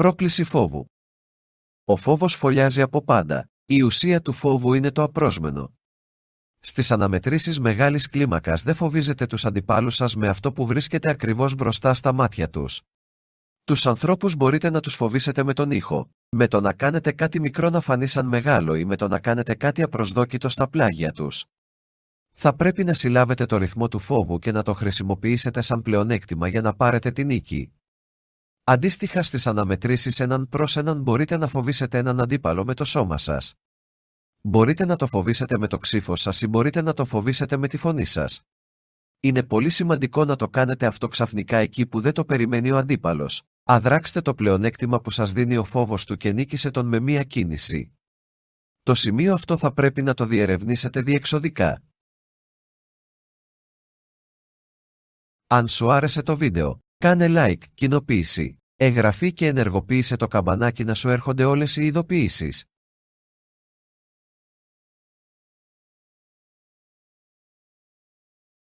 Πρόκληση φόβου. Ο φόβος φωλιάζει από πάντα, η ουσία του φόβου είναι το απρόσμενο. Στις αναμετρήσεις μεγάλης κλίμακας δεν φοβίζετε τους αντιπάλους σας με αυτό που βρίσκεται ακριβώς μπροστά στα μάτια τους. Τους ανθρώπους μπορείτε να τους φοβήσετε με τον ήχο, με το να κάνετε κάτι μικρό να φανεί σαν μεγάλο ή με το να κάνετε κάτι απροσδόκητο στα πλάγια τους. Θα πρέπει να συλλάβετε το ρυθμό του φόβου και να το χρησιμοποιήσετε σαν πλεονέκτημα για να πάρετε την νίκη. Αντίστοιχα στις αναμετρήσεις έναν προς έναν μπορείτε να φοβήσετε έναν αντίπαλο με το σώμα σας. Μπορείτε να το φοβήσετε με το ξύφο σας ή μπορείτε να το φοβήσετε με τη φωνή σας. Είναι πολύ σημαντικό να το κάνετε αυτό ξαφνικά εκεί που δεν το περιμένει ο αντίπαλος. Αδράξτε το πλεονέκτημα που σας δίνει ο φόβος του και νίκησε τον με μία κίνηση. Το σημείο αυτό θα πρέπει να το διερευνήσετε διεξοδικά. Αν σου άρεσε το βίντεο, Κάνε like, κοινοποίηση, εγγραφή και ενεργοποίησε το καμπανάκι να σου έρχονται όλες οι ειδοποιήσεις.